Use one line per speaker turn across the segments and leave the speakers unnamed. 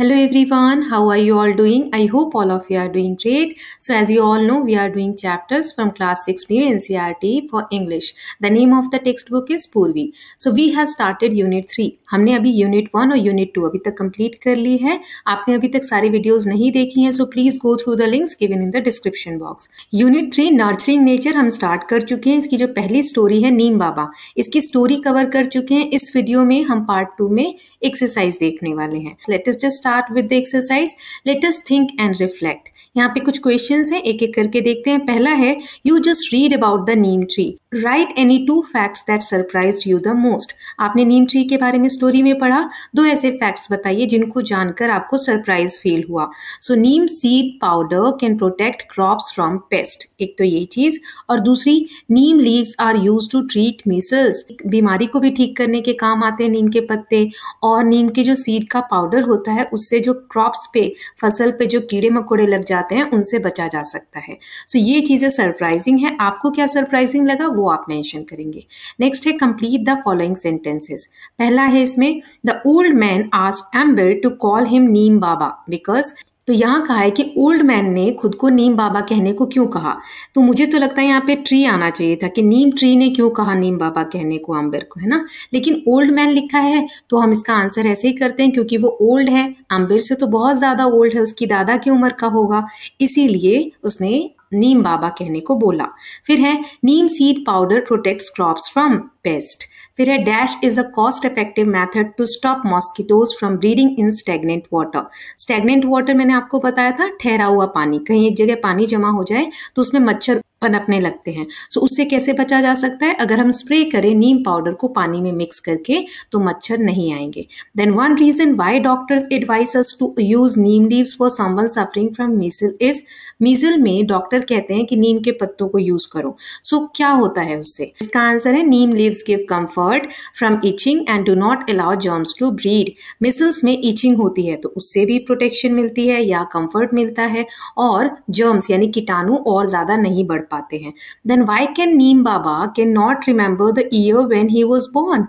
hello everyone how are you all doing i hope all of you are doing great so as you all know we are doing chapters from class 6 new ncrt for english the name of the textbook is purvi so we have started unit 3 हमने अभी unit 1 और unit 2 अभी तक complete कर ली है आपने अभी तक सारी वीडियोस नहीं देखी हैं so please go through the links given in the description box unit 3 nurturing nature हम स्टार्ट कर चुके हैं इसकी जो पहली स्टोरी है नीम बाबा इसकी स्टोरी कवर कर चुके हैं इस वीडियो में हम पार्ट टू में एक्सरसाइज देखने वाले हैं latest just start with the exercise let us think and reflect यहाँ पे कुछ क्वेश्चन हैं एक एक करके देखते हैं पहला है you just read about the neem tree right any two facts that surprise you the most आपने नीम ट्री के बारे में स्टोरी में पढ़ा दो ऐसे फैक्ट्स बताइए जिनको जानकर आपको सरप्राइज फील हुआ so neem seed powder can protect crops from pest एक तो ये चीज़ और दूसरी neem leaves are use to treat measles बीमारी को भी ठीक करने के काम आते हैं नीम के पत्ते और नीम के जो सीड का पाउडर होता है उससे जो क्रॉप्स पे फसल पे जो कीड़े मकोड़े लग जाते हैं उनसे बचा जा सकता है सो so, ये चीज़ें सरप्राइजिंग है आपको क्या सरप्राइजिंग लगा वो आप मैंशन करेंगे नेक्स्ट है कंप्लीट द फॉलोइंग सेंटेंसेस पहला है इसमें the old man ask Amber to call him Neem Baba because तो यहाँ कहा है कि ओल्ड मैन ने खुद को नीम बाबा कहने को क्यों कहा तो मुझे तो लगता है यहाँ पे ट्री आना चाहिए था कि नीम ट्री ने क्यों कहा नीम बाबा कहने को आम्बेर को है ना लेकिन ओल्ड मैन लिखा है तो हम इसका आंसर ऐसे ही करते हैं क्योंकि वो ओल्ड है आम्बेर से तो बहुत ज़्यादा ओल्ड है उसकी दादा की उम्र का होगा इसीलिए उसने नीम बाबा कहने को बोला फिर है neem seed powder protect crop from pest फिर है dash is a cost effective method to stop mosquitoes from breeding in stagnant water stagnant water मैंने आपको बताया था ठहरा हुआ पानी कहीं एक जगह पानी जमा हो जाए तो उसमें मच्छर पनपने लगते हैं सो so, उससे कैसे बचा जा सकता है अगर हम स्प्रे करें नीम पाउडर को पानी में मिक्स करके तो मच्छर नहीं आएंगे then one reason why doctors advise to use neem leaves for someone suffering from measle is measle में डॉक्टर कहते हैं कि नीम के पत्तों को यूज करो सो so, क्या होता है उससे इसका आंसर है neem leaves give comfort from itching and do not allow germs to breed measles में इचिंग होती है तो उससे भी प्रोटेक्शन मिलती है या कम्फर्ट मिलता है और जर्म्स यानी कीटाणु और ज्यादा नहीं बढ़ पाते हैं then why can Neem Baba can not remember the year when he was born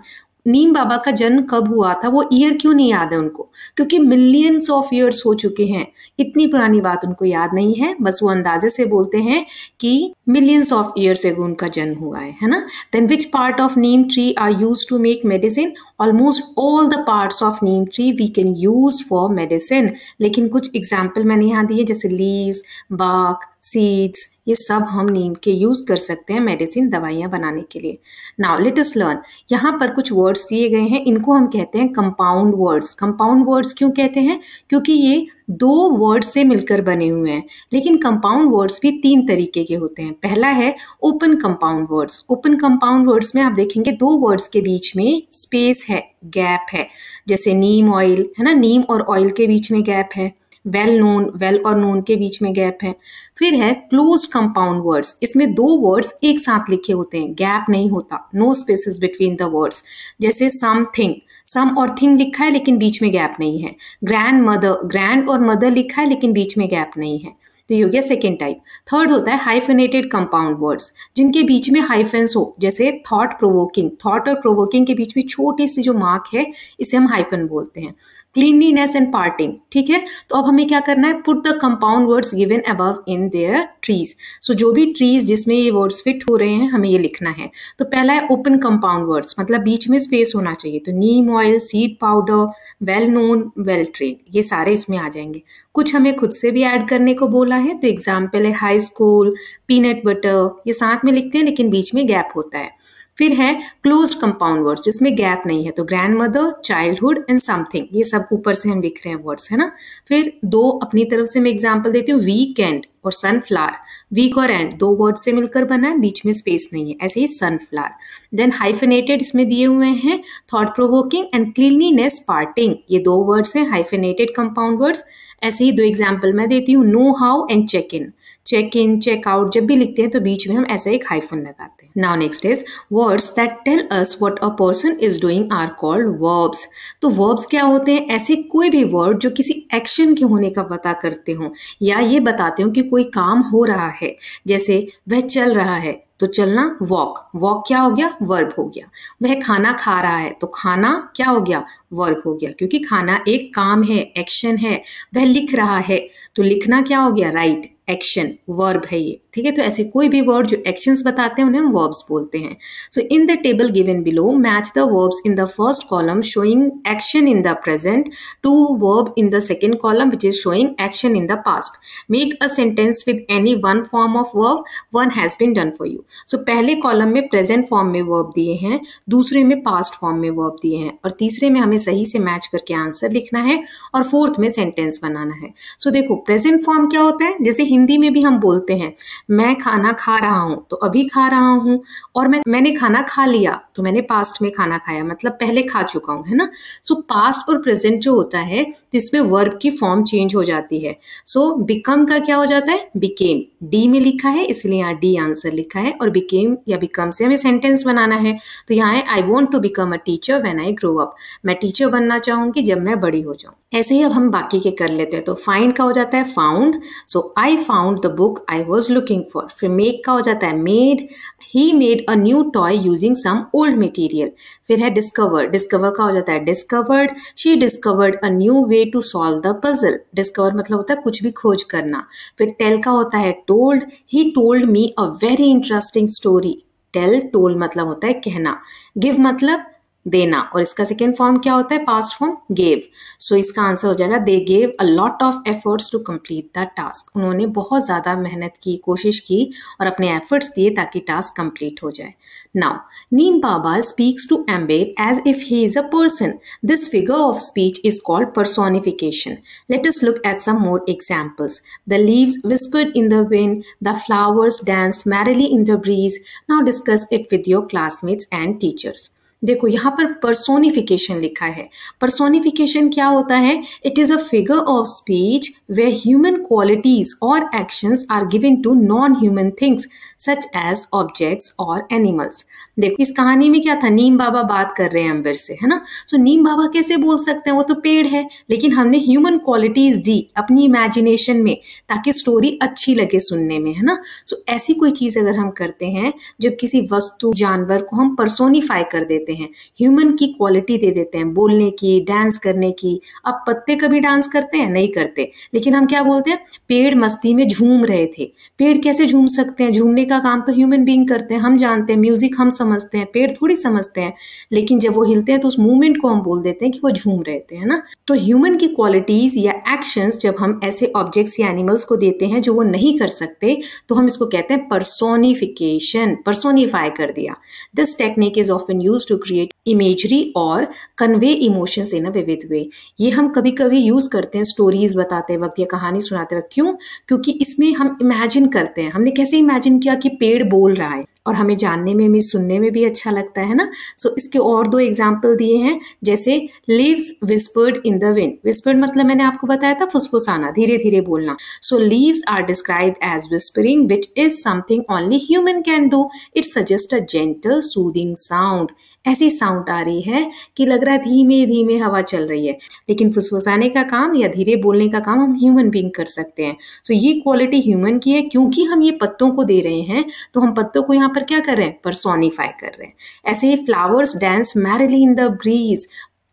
Neem Baba का जन्म कब हुआ था वो ईयर क्यों नहीं याद है उनको क्योंकि मिलियंस ऑफ ईयर्स हो चुके हैं इतनी पुरानी बात उनको याद नहीं है बस वो अंदाजे से बोलते हैं कि मिलियंस ऑफ ईयर्स एगो उनका जन्म हुआ है है ना then which part of neem tree are use to make medicine almost all the part of neem tree we can use for medicine लेकिन कुछ एग्जाम्पल मैंने यहाँ दिए जैसे लीव्स बाग सीड्स ये सब हम नीम के यूज कर सकते हैं मेडिसिन दवाइयाँ बनाने के लिए नाउ लेट अस लर्न यहाँ पर कुछ वर्ड्स दिए गए हैं इनको हम कहते हैं कंपाउंड वर्ड्स कंपाउंड वर्ड्स क्यों कहते हैं क्योंकि ये दो वर्ड से मिलकर बने हुए हैं लेकिन कंपाउंड वर्ड्स भी तीन तरीके के होते हैं पहला है open compound words open compound words में आप देखेंगे दो वर्ड्स के बीच में स्पेस है गैप है जैसे नीम ऑयल है ना नीम और ऑयल के बीच में गैप है वेल नोन वेल और नोन के बीच में गैप है फिर है क्लोज कंपाउंड वर्ड्स इसमें दो वर्ड्स एक साथ लिखे होते हैं गैप नहीं होता no spaces between the words जैसे समथिंग सम और थिंग लिखा है लेकिन बीच में गैप नहीं है ग्रैंड मदर ग्रैंड और मदर लिखा है लेकिन बीच में गैप नहीं है तो ये हो गया सेकेंड टाइप थर्ड होता है हाइफेनेटेड कंपाउंड वर्ड्स जिनके बीच में हाइफेंस हो जैसे थॉट प्रोवोकिंग थॉट और प्रोवोकिंग के बीच में छोटी सी जो मार्क है इसे हम हाइफन बोलते हैं क्लीनलीनेस एंड पार्टिंग ठीक है तो अब हमें क्या करना है put the compound words given above in their trees so जो भी ट्रीज जिसमें ये वर्ड्स फिट हो रहे हैं हमें ये लिखना है तो पहला है ओपन कंपाउंड वर्ड्स मतलब बीच में स्पेस होना चाहिए तो neem oil seed powder well known well train ये सारे इसमें आ जाएंगे कुछ हमें खुद से भी ऐड करने को बोला है तो एग्जाम्पल है हाई स्कूल पीनट बटर ये साथ में लिखते हैं लेकिन बीच में गैप होता है फिर है क्लोज कंपाउंड वर्ड्स जिसमें गैप नहीं है तो grandmother childhood and something ये सब ऊपर से हम लिख रहे हैं वर्ड्स है ना फिर दो अपनी तरफ से मैं एग्जाम्पल देती हूँ वीक एंड और सनफ्लावर वीक और एंड दो वर्ड से मिलकर बना है बीच में स्पेस नहीं है ऐसे ही सनफ्लावर देन हाइफेनेटेड इसमें दिए हुए हैं thought provoking and cleanliness parting ये दो वर्ड्स हैं हाइफेनेटेड कंपाउंड वर्ड्स ऐसे ही दो एग्जाम्पल मैं देती हूँ know how and check in check in check out जब भी लिखते हैं तो बीच में हम ऐसा एक हाइफन लगाते हैं now next is words that tell us what a person is doing are called verbs तो वर्ब्स क्या होते हैं ऐसे कोई भी वर्ड जो किसी एक्शन के होने का पता करते हो या ये बताते हो कि कोई काम हो रहा है जैसे वह चल रहा है तो चलना वॉक वॉक क्या हो गया वर्ब हो गया वह खाना खा रहा है तो खाना क्या हो गया वर्ब हो गया क्योंकि खाना एक काम है एक्शन है वह लिख रहा है तो लिखना क्या हो गया राइट एक्शन वर्ब है ये ठीक है तो ऐसे कोई भी वर्ड जो एक्शंस बताते हैं उन्हें हम वर्ब्स बोलते हैं so in the table given below match the verbs in the first column showing action in the present to verb in the second column which is showing action in the past make a sentence with any one form of verb one has been done for you so पहले column में present form में verb दिए हैं दूसरे में past form में verb दिए हैं और तीसरे में हमें सही से मैच करके आंसर लिखना है और फोर्थ में सेंटेंस बनाना है सो so, देखो प्रेजेंट फॉर्म क्या होता है जैसे हिंदी में भी हम बोलते हैं मैं खाना खा रहा हूं तो अभी खा रहा हूं और मैं मैंने खाना खा लिया तो मैंने पास्ट में खाना खाया मतलब पहले खा चुका हूं है ना सो पास्ट और प्रेजेंट जो होता है तो इसमें वर्ब की फॉर्म चेंज हो जाती है सो so, बिकम का क्या हो जाता है बिकेम डी में लिखा है इसलिए यहाँ डी आंसर लिखा है और बिकेम या बिकम से हमें सेंटेंस बनाना है तो यहाँ है I want to become a teacher when I grow up मैं टीचर बनना चाहूंगी जब मैं बड़ी हो जाऊँ ऐसे ही अब हम बाकी के कर लेते हैं तो फाइंड का हो जाता है found so I found the book I was looking looking for फिर मेक का हो जाता है made he made a new toy using some old material फिर है डिस्कवर डिस्कवर का हो जाता है discovered she discovered a new way to solve the puzzle discover मतलब होता है कुछ भी खोज करना फिर टेल का होता है told he told me a very interesting story tell told मतलब होता है कहना गिव मतलब देना और इसका सेकेंड फॉर्म क्या होता है पास्ट फॉर्म गेव सो इसका आंसर हो जाएगा they gave a lot of efforts to complete the task उन्होंने बहुत ज़्यादा मेहनत की कोशिश की और अपने एफर्ट्स दिए ताकि टास्क कंप्लीट हो जाए now Neem Baba speaks to embed as if he is a person this figure of speech is called personification let us look at some more examples the leaves whispered in the wind the flowers danced merrily in the breeze now discuss it with your classmates and teachers देखो यहाँ पर personification लिखा है personification क्या होता है it is a figure of speech where human qualities और actions are given to non human things such as objects और एनिमल्स देखो इस कहानी में क्या था नीम बाबा बात कर रहे हैं अंबर से है ना सो so, नीम बाबा कैसे बोल सकते हैं वो तो पेड़ है लेकिन हमने ह्यूमन क्वालिटीज दी अपनी इमेजिनेशन में ताकि स्टोरी अच्छी लगे सुनने में है ना सो so, ऐसी कोई चीज अगर हम करते हैं जब किसी वस्तु जानवर को हम परसोनिफाई कर देते देते हैं ह्यूमन की क्वालिटी दे देते हैं बोलने की डांस करने की अब पत्ते कभी डांस करते हैं नहीं करते लेकिन हम क्या बोलते हैं पेड़ मस्ती में झूम रहे थे पेड़ कैसे झूम सकते हैं झूमने का काम तो ह्यूमन बींग करते हैं हम जानते हैं म्यूजिक हम समझते हैं पेड़ थोड़ी समझते हैं लेकिन जब वो हिलते हैं तो उस मूवमेंट को हम बोल देते हैं कि वो झूम रहे थे है ना तो ह्यूमन की क्वालिटीज या एक्शंस जब हम ऐसे ऑब्जेक्ट्स या एनिमल्स को देते हैं जो वो नहीं कर सकते तो हम इसको कहते हैं परसोनिफिकेशन परसोनिफाई कर दिया this technique is often use to create imagery और convey emotions in a vivid way ये हम कभी कभी यूज करते हैं स्टोरीज बताते वक्त या कहानी सुनाते वक्त क्यों क्योंकि इसमें हम इमेजिन करते हैं हमने कैसे इमेजिन किया कि पेड़ बोल रहा है और हमें जानने में भी सुनने में भी अच्छा लगता है ना सो so, इसके और दो एग्जाम्पल दिए हैं जैसे leaves whispered in the wind whispered मतलब मैंने आपको बताया था फुसफुसाना धीरे धीरे बोलना so leaves are describe as whispering which is something only human can do it suggest a gentle soothing sound ऐसी साउंड आ रही है कि लग रहा है धीमे धीमे हवा चल रही है लेकिन फुसफुसाने का काम या धीरे बोलने का काम हम ह्यूमन बींग कर सकते हैं सो so, ये क्वालिटी ह्यूमन की है क्योंकि हम ये पत्तों को दे रहे हैं तो हम पत्तों को यहाँ यहाँ पर क्या कर रहे हैं परसोनीफाई कर रहे हैं ऐसे ही flowers dance merrily in the breeze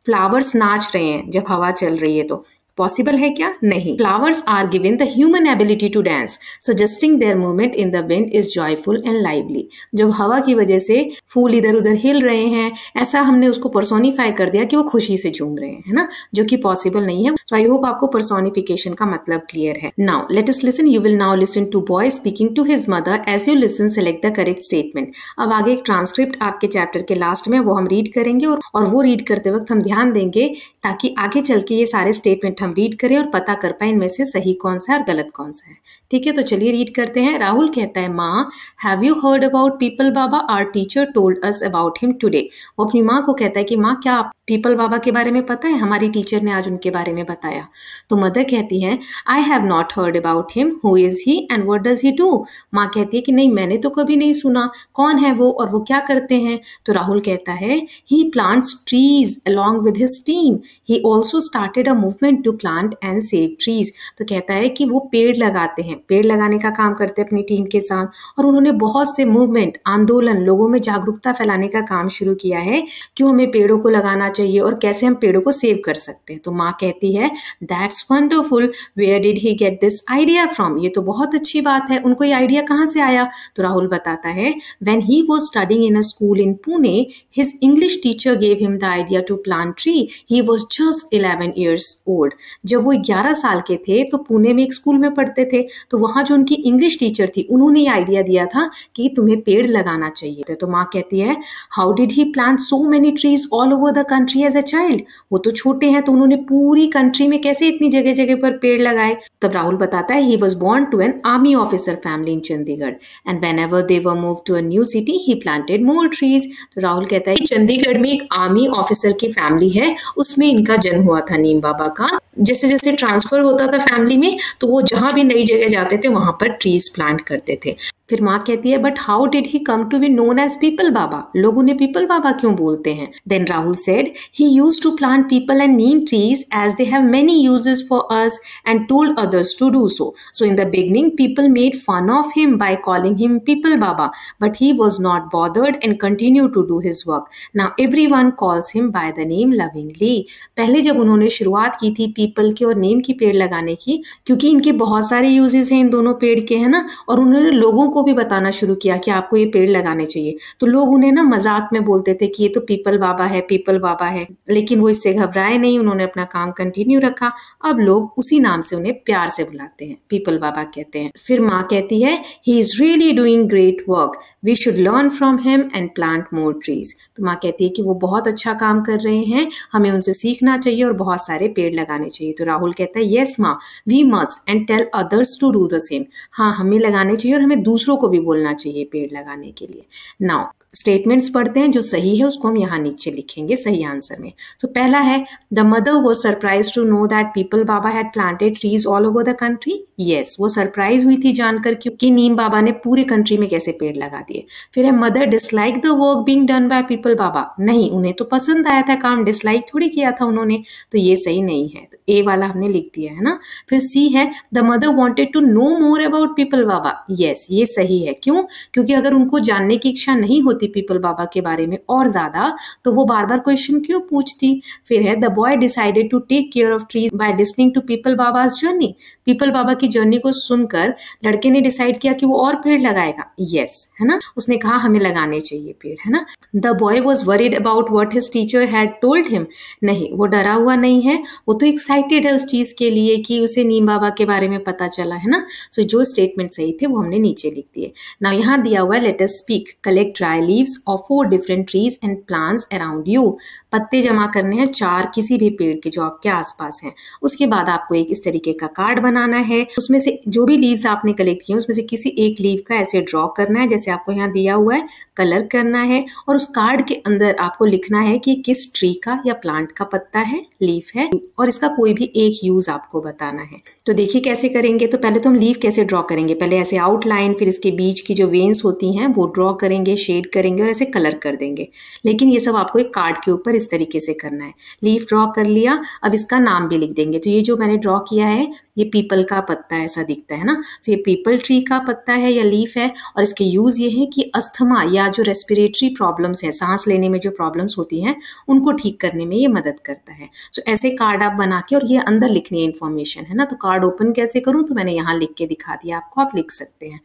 flowers नाच रहे हैं जब हवा चल रही है तो पॉसिबल है क्या नहीं flowers are given the human ability to dance suggesting their movement in the wind is joyful and lively जब हवा की वजह से फूल इधर उधर हिल रहे हैं ऐसा हमने उसको पर्सोनिफाई कर दिया कि वो खुशी से झूम रहे हैं है ना जो कि पॉसिबल नहीं है सो आई होप आपको पर्सोनिफिकेशन का मतलब क्लियर है now let us listen you will now listen to boy speaking to his mother as you listen select the correct statement अब आगे एक ट्रांसक्रिप्ट आपके चैप्टर के लास्ट में वो हम रीड करेंगे और, और वो रीड करते वक्त हम ध्यान देंगे ताकि आगे चल के ये सारे स्टेटमेंट हम रीड करें और पता कर पाए इनमें से सही कौन सा है और गलत कौन सा है ठीक है तो चलिए रीड करते हैं राहुल कहता है माँ have you heard about Peepal Baba our teacher told us about him today वो अपनी माँ को कहता है कि माँ क्या आप पीपल बाबा के बारे में पता है हमारी टीचर ने आज उनके बारे में बताया तो मदर कहती है I have not heard about him who is he and what does he do माँ कहती है कि नहीं मैंने तो कभी नहीं सुना कौन है वो और वो क्या करते हैं तो राहुल कहता है he plants trees along with his team he also started a movement to plant and save trees तो कहता है कि वो पेड़ लगाते हैं पेड़ लगाने का काम करते हैं अपनी टीम के साथ और उन्होंने बहुत से मूवमेंट आंदोलन लोगों में जागरूकता फैलाने का काम शुरू किया है क्यों हमें पेड़ों को लगाना चाहिए और कैसे हम पेड़ों को सेव कर सकते हैं तो माँ कहती है that's wonderful where did he get this idea from ये तो बहुत अच्छी बात है उनको ये आइडिया कहाँ से आया तो राहुल बताता है when he was studying in a school in Pune his English teacher gave him the idea to plant tree he was just eleven years old जब वो 11 साल के थे तो पुणे में एक स्कूल में पढ़ते थे तो वहाँ जो उनकी इंग्लिश टीचर थी उन्होंने ये आइडिया दिया था कि तुम्हें पेड़ लगाना चाहिए तो माँ कहती है how did he plan so many trees all over the country as a child वो तो छोटे हैं तो उन्होंने पूरी कंट्री में कैसे इतनी जगह जगह पर पेड़ लगाए तब राहुल बताता है he was born to an army officer family in Chandigarh and whenever they were move to a new city he planted more trees तो राहुल कहता है चंडीगढ़ में एक आर्मी ऑफिसर की फैमिली है उसमें इनका जन्म हुआ था नीम बाबा का जैसे जैसे ट्रांसफर होता था फैमिली में तो वो जहाँ भी नई जगह जाते थे वहाँ पर ट्रीज प्लांट करते थे फिर माँ कहती है but how did he come to be known as Peepal Baba लोग उन्हें पीपल बाबा क्यों बोलते हैं then Rahul said he use to plant peepal and neem trees as they have many uses for us and told others to do so so in the beginning people made fun of him by calling him Peepal Baba but he was not bothered and continue to do his work now everyone calls him by the name lovingly पहले जब उन्होंने शुरुआत की थी people के और नीम की पेड़ लगाने की क्योंकि इनके बहुत सारे यूजेस हैं इन दोनों पेड़ के है ना और उन्होंने लोगों को भी बताना शुरू किया कि आपको ये पेड़ लगाने चाहिए तो लोग उन्हें ना मजाक में बोलते थे कि ये तो पीपल बाबा है पीपल बाबा है लेकिन वो इससे घबराए नहीं उन्होंने अपना काम कंटिन्यू रखा अब लोग उसी नाम से उन्हें प्यार से बुलाते हैं पीपल बाबा कहते हैं फिर माँ कहती है he is really doing great work we should learn from him and plant more trees तो माँ कहती है कि वो बहुत अच्छा काम कर रहे हैं हमें उनसे सीखना चाहिए और बहुत सारे पेड़ लगाने चाहिए तो राहुल कहता है येस माँ we must and tell others to do the same हाँ हमें लगाने चाहिए और हमें दूसरों को भी बोलना चाहिए पेड़ लगाने के लिए नाउ स्टेटमेंट्स पढ़ते हैं जो सही है उसको हम यहाँ नीचे लिखेंगे सही आंसर में तो so, पहला है द मदर वो surprise to know that Peepal Baba had planted trees all over the country yes वो सरप्राइज हुई थी जानकर क्योंकि नीम बाबा ने पूरे कंट्री में कैसे पेड़ लगा दिए फिर है mother dislike the work being done by Peepal Baba नहीं उन्हें तो पसंद आया था काम डिसलाइक थोड़ी किया था उन्होंने तो ये सही नहीं है तो ए वाला हमने लिख दिया है ना फिर सी है the mother wanted to know more about Peepal Baba yes ये सही है क्यों क्योंकि अगर उनको जानने की इच्छा नहीं होती थी पीपल बाबा के बारे में और ज़्यादा तो वो बार बार क्वेश्चन क्यों पूछती फिर है the boy decided to take care of trees by listening to Peepal Baba's journey Peepal Baba की जर्नी को सुनकर लड़के ने डिसाइड किया कि वो और पेड़ लगाएगा यस yes, है ना उसने कहा हमें लगाने चाहिए पेड़ है ना the boy was worried about what his teacher had told him नहीं वो डरा हुआ नहीं है वो तो एक्साइटेड है उस चीज़ के लिए कि उसे नीम बाबा के बारे में पता चला है ना सो so, जो स्टेटमेंट सही थे वो हमने नीचे लिख दिए ना यहाँ दिया हुआ letter speak collect trial leaves of four different trees and plants around you पत्ते जमा करने हैं चार किसी भी पेड़ के जो आपके आसपास हैं उसके बाद आपको एक इस तरीके का कार्ड बनाना है उसमें से जो भी लीव्स आपने कलेक्ट किए उसमें से किसी एक लीव का ऐसे ड्रॉ करना है जैसे आपको यहाँ दिया हुआ है कलर करना है और उस कार्ड के अंदर आपको लिखना है कि किस ट्री का या प्लांट का पत्ता है लीफ है और इसका कोई भी एक यूज आपको बताना है तो देखिए कैसे करेंगे तो पहले तो हम लीव कैसे ड्रॉ करेंगे पहले ऐसे आउटलाइन फिर इसके बीच की जो वेन्स होती हैं वो ड्रॉ करेंगे शेड करेंगे और ऐसे कलर कर देंगे लेकिन ये सब आपको एक कार्ड के ऊपर इस तरीके से करना है लीफ ड्रॉ कर लिया अब इसका नाम भी लिख देंगे तो ये जो मैंने ड्रॉ किया है ये पीपल का पत्ता ऐसा दिखता है ना तो ये पीपल ट्री का पत्ता है या लीफ है और इसके यूज़ ये है कि अस्थमा या जो रेस्पिरेटरी प्रॉब्लम्स है सांस लेने में जो प्रॉब्लम्स होती हैं उनको ठीक करने में ये मदद करता है सो so, ऐसे कार्ड आप बना के और ये अंदर लिखनी है इन्फॉर्मेशन है ना तो कार्ड ओपन कैसे करूँ तो मैंने यहाँ लिख के दिखा दिया आपको आप लिख सकते हैं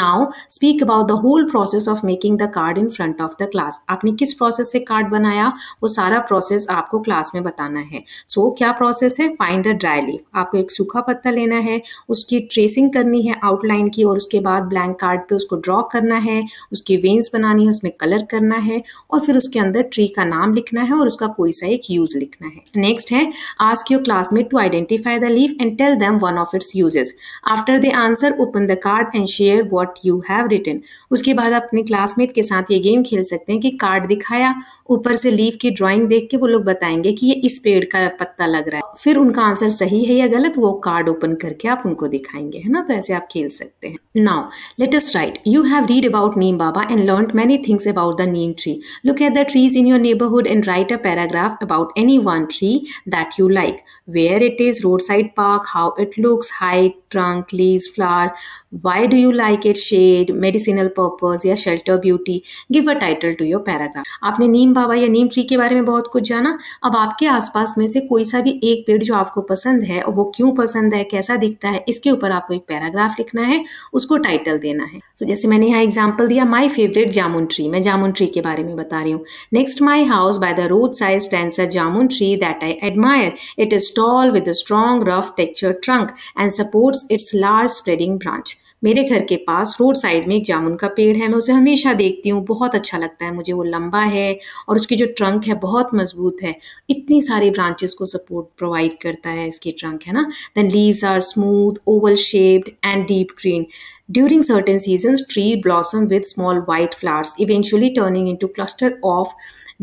now speak about the whole process of making the card card in front of the class आपने किस प्रोसेस से कार्ड बनाया वो सारा प्रोसेस आपको क्लास में बताना है सो so, क्या प्रोसेस है फाइंड अ ड्राई लीफ आपको एक सूखा पत्ता लेना है उसकी ट्रेसिंग करनी है आउटलाइन की और उसके बाद ब्लैंक कार्ड पे उसको ड्रॉ करना है उसकी वेन्स बनानी है उसमें कलर करना है और फिर उसके अंदर ट्री का नाम लिखना है और उसका कोई सा एक यूज लिखना है नेक्स्ट है ask your classmate to identify the leave and tell them one of its uses after the answer open the card and share what you have written उसके बाद अपने क्लासमेट के साथ साथ ये गेम खेल सकते हैं कि कार्ड दिखाया ऊपर से लीव की ड्राइंग देख के वो लोग बताएंगे कि ये इस पेड़ का पत्ता लग रहा है फिर उनका आंसर सही है या गलत वो कार्ड ओपन करके आप उनको दिखाएंगे है ना तो ऐसे आप खेल सकते हैं now let latest write you have read about Neem Baba and learn many things about the neem tree look at the trees in your neighbourhood and write a paragraph about any one tree that you like where it is road side park how it looks height trunk leaves flower why do you like it shade medicinal purpose या shelter beauty give a title to your paragraph आपने नीम बाबा या नीम tree के बारे में बहुत कुछ जाना अब आपके आसपास में से कोई सा भी एक पेड़ जो आपको पसंद है और वो क्यों पसंद है कैसा दिखता है इसके ऊपर आपको एक पैराग्राफ लिखना है उसको टाइटल देना है तो so, जैसे मैंने यहाँ एग्जाम्पल दिया माई फेवरेट जामुन ट्री मैं जामुन ट्री के बारे में बता रही हूँ next my house by the road side stand jamun tree that I admire it is tall with strong rough texture trunk and supports its large spreading branch मेरे घर के पास रोड साइड में एक जामुन का पेड़ है मैं उसे हमेशा देखती हूँ बहुत अच्छा लगता है मुझे वो लंबा है और उसकी जो ट्रंक है बहुत मजबूत है इतनी सारी ब्रांचेस को सपोर्ट प्रोवाइड करता है इसकी ट्रंक है ना then leaves are smooth oval shaped and deep green during certain season tree blossom with small white flowers eventually turning in to cluster of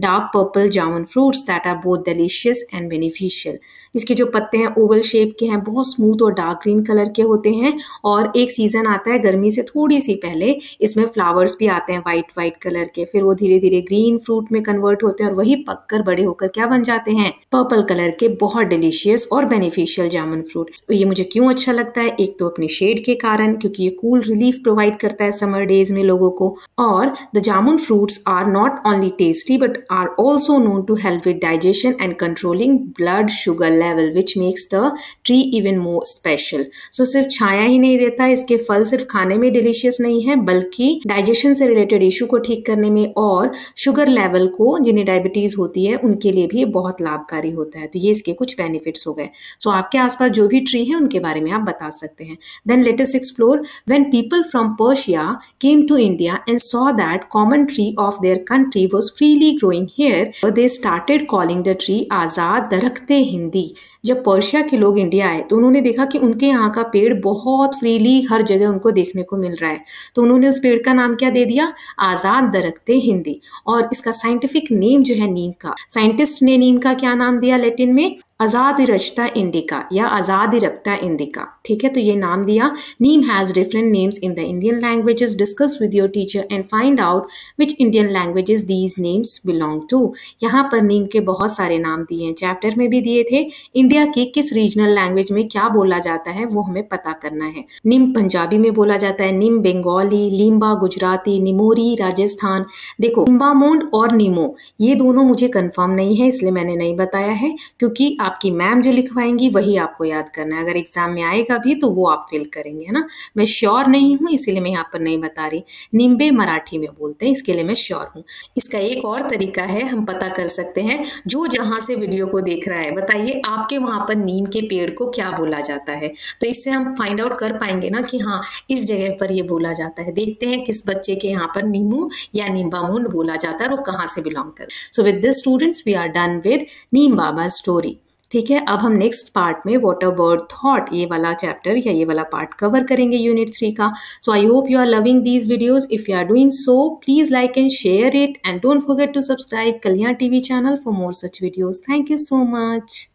dark purple jamun fruits that are बहुत delicious and beneficial इसके जो पत्ते हैं Oval shape के हैं बहुत smooth और dark green colour के होते हैं और एक सीज़न आता है गर्मी से थोड़ी सी पहले इसमें फ्लावर्स भी आते हैं वाइट वाइट कलर के फिर वो धीरे धीरे ग्रीन फ्रूट में कन्वर्ट होते हैं और वही पककर बड़े होकर क्या बन जाते हैं पर्पल कलर के बहुत डिलीशियस और बेनिफिशियल जामुन फ्रूट तो ये मुझे क्यों अच्छा लगता है एक तो अपने शेड के कारण क्योंकि ये कूल रिलीफ प्रोवाइड करता है समर डेज में लोगों को और the jamun fruits are not only tasty but are also known to help with digestion and controlling blood sugar level which makes the tree even more special. So सिर्फ छाया ही नहीं देता है इसके फल सिर्फ खाने में डिलीशियस नहीं है बल्कि डाइजेशन से रिलेटेड इशू को ठीक करने में और शुगर लेवल को जिन्हें डायबिटीज होती है उनके लिए भी बहुत लाभकारी होता है तो ये इसके कुछ बेनिफिट्स हो गए सो so, आपके आसपास जो भी ट्री है उनके बारे में आप बता सकते हैं then latest explore when people from Persia came to India and saw that common tree of their country was freely growing here they started calling the tree आजाद दरख्ते हिंदी जब पर्शिया के लोग इंडिया आए तो उन्होंने देखा कि उनके यहाँ का पेड़ बहुत फ्रीली हर जगह उनको देखने को मिल रहा है तो उन्होंने उस पेड़ का नाम क्या दे दिया आज़ाद दरख्ते हिंदी और इसका साइंटिफिक नेम जो है नीम का साइंटिस्ट ने नीम का क्या नाम दिया लैटिन में आज़ाद रचता इंडिका या आज़ाद रखता इंडिका ठीक है तो ये नाम दिया neem has different names in the Indian languages discuss with your teacher and find out which Indian languages these names belong to यहाँ पर नीम के बहुत सारे नाम दिए हैं चैप्टर में भी दिए थे इंडिया के किस रीजनल लैंग्वेज में क्या बोला जाता है वो हमें पता करना है निम पंजाबी में बोला जाता है निम बंगाली लिम्बा गुजराती निमोरी राजस्थान देखो निम्बामोंड और निमो ये दोनों मुझे कन्फर्म नहीं है इसलिए मैंने नहीं बताया है क्योंकि आपकी मैम जो लिखवाएंगी वही आपको याद करना है अगर एग्जाम में आएगा भी तो वो आप फिल करेंगे है ना मैं श्योर नहीं हूँ इसीलिए मैं यहाँ पर नहीं बता रही निम्बे मराठी में बोलते हैं इसके लिए मैं श्योर हूँ इसका एक और तरीका है हम पता कर सकते हैं जो जहाँ से वीडियो को देख रहा है बताइए आपके वहाँ पर नीम के पेड़ को क्या बोला जाता है तो इससे हम फाइंड आउट कर पाएंगे ना कि हाँ इस जगह पर ये बोला जाता है देखते हैं किस बच्चे के यहाँ पर नींबू या निम्बामुंड बोला जाता है और कहाँ से बिलोंग कर so with this students we are done with Neem Baba story ठीक है अब हम नेक्स्ट पार्ट में वॉट अबाउट थॉट ये वाला चैप्टर या ये वाला पार्ट कवर करेंगे यूनिट थ्री का so I hope you are loving these videos if you are doing so please like and share it and don't forget to subscribe Kalyan TV channel for more such videos thank you so much